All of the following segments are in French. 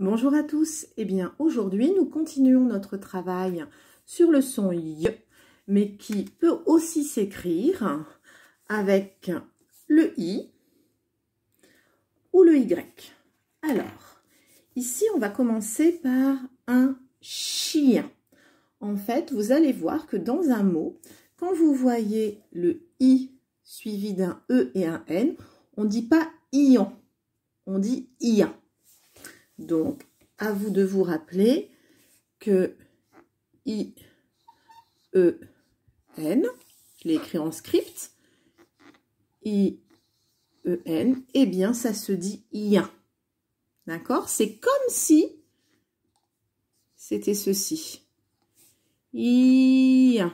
Bonjour à tous, et eh bien aujourd'hui nous continuons notre travail sur le son Y, mais qui peut aussi s'écrire avec le I ou le Y. Alors, ici on va commencer par un chien. En fait, vous allez voir que dans un mot, quand vous voyez le I suivi d'un E et un N, on ne dit pas ion, on dit ian. Donc, à vous de vous rappeler que I, E, N, je l'ai écrit en script, I, E, N, eh bien, ça se dit IAN. D'accord C'est comme si c'était ceci. I-I-I-N,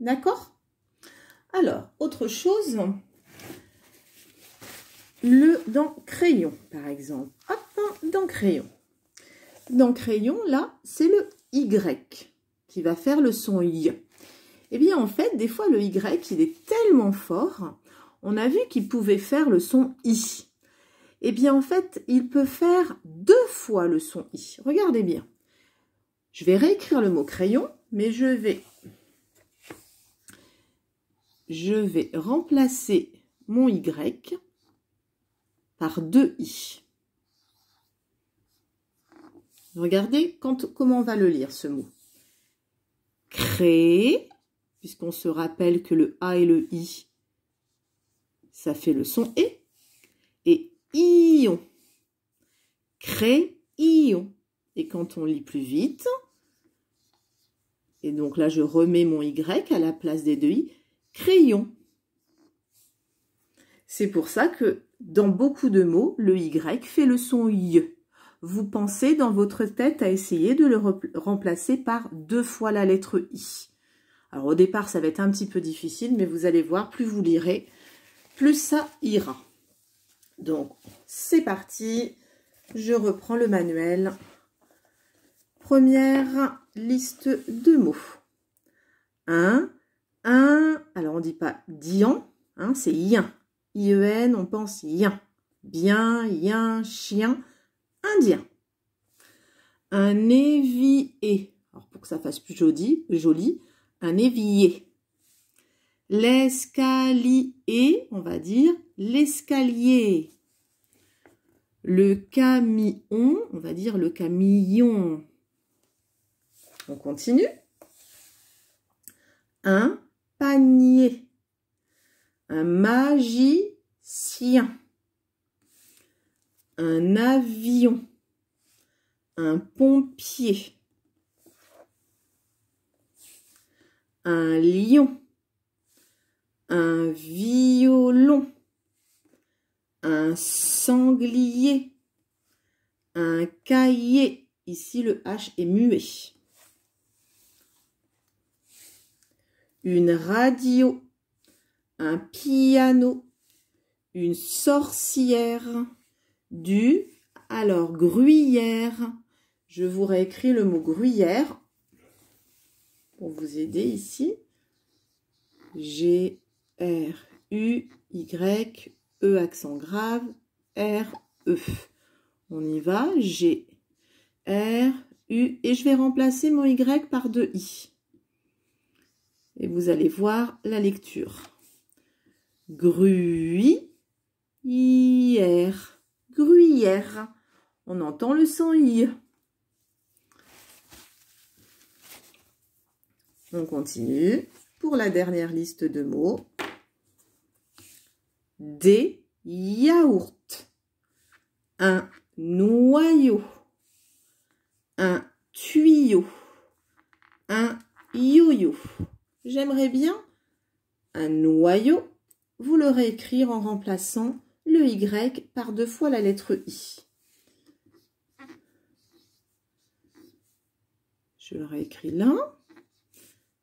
D'accord Alors, autre chose, le dans crayon, par exemple. Hop Hein, dans crayon, dans crayon, là, c'est le Y qui va faire le son Y. Eh bien, en fait, des fois, le Y, il est tellement fort, on a vu qu'il pouvait faire le son I. Eh bien, en fait, il peut faire deux fois le son I. Regardez bien. Je vais réécrire le mot crayon, mais je vais, je vais remplacer mon Y par deux I. Regardez comment on va le lire, ce mot. Créer, puisqu'on se rappelle que le A et le I, ça fait le son E. Et ion. Cré-ion. Et quand on lit plus vite, et donc là je remets mon Y à la place des deux I, crayon. C'est pour ça que dans beaucoup de mots, le Y fait le son Y vous pensez dans votre tête à essayer de le remplacer par deux fois la lettre I. Alors au départ, ça va être un petit peu difficile, mais vous allez voir, plus vous lirez, plus ça ira. Donc, c'est parti. Je reprends le manuel. Première liste de mots. 1, un, alors on ne dit pas dian, hein, c'est ien. I-E-N, on pense ien. Bien, ien, chien indien. Un évier. Alors pour que ça fasse plus joli, joli un évier. L'escalier, on va dire l'escalier. Le camion, on va dire le camion, On continue. Un panier. Un magicien un avion, un pompier, un lion, un violon, un sanglier, un cahier. Ici, le H est muet. Une radio, un piano, une sorcière du, alors gruyère. Je vous réécris le mot gruyère pour vous aider ici. G-R-U-Y, E accent grave, R-E. On y va, G, R, U, et je vais remplacer mon Y par deux I. Et vous allez voir la lecture. Gruyère gruyère. On entend le son i. On continue pour la dernière liste de mots. Des yaourts. Un noyau. Un tuyau. Un yo-yo. J'aimerais bien un noyau. Vous l'aurez écrit en remplaçant le Y par deux fois la lettre I. Je réécris là.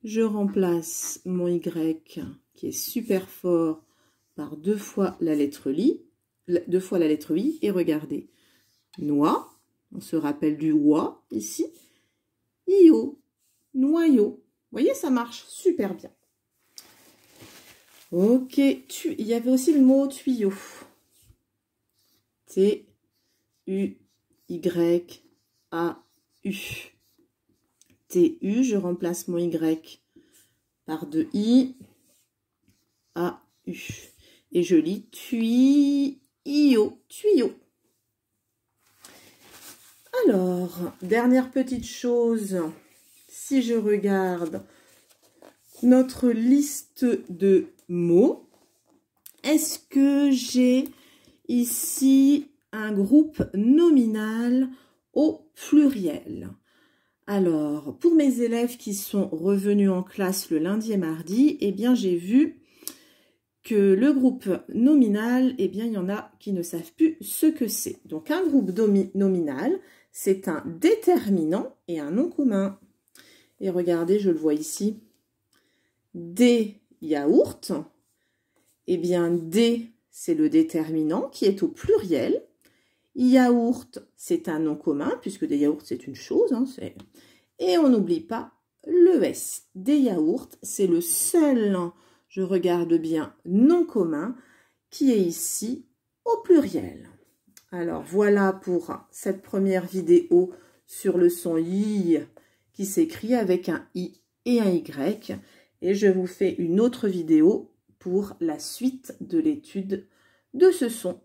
Je remplace mon Y qui est super fort par deux fois la lettre I, deux fois la lettre I, et regardez, noix, on se rappelle du OI ici, io, noyau. Vous voyez, ça marche super bien. Ok, tu... il y avait aussi le mot tuyau. T-U-Y-A-U. T-U, je remplace mon Y par deux I. A-U. Et je lis tuyau, tuyau. Alors, dernière petite chose, si je regarde notre liste de mots, est-ce que j'ai Ici, un groupe nominal au pluriel. Alors, pour mes élèves qui sont revenus en classe le lundi et mardi, eh bien, j'ai vu que le groupe nominal, eh bien, il y en a qui ne savent plus ce que c'est. Donc, un groupe nominal, c'est un déterminant et un nom commun. Et regardez, je le vois ici. Des yaourts, eh bien, des c'est le déterminant qui est au pluriel. Yaourt, c'est un nom commun, puisque des yaourts, c'est une chose. Hein, et on n'oublie pas le S. Des yaourts, c'est le seul, je regarde bien, nom commun qui est ici au pluriel. Alors voilà pour cette première vidéo sur le son I qui s'écrit avec un I et un Y. Et je vous fais une autre vidéo pour la suite de l'étude de ce son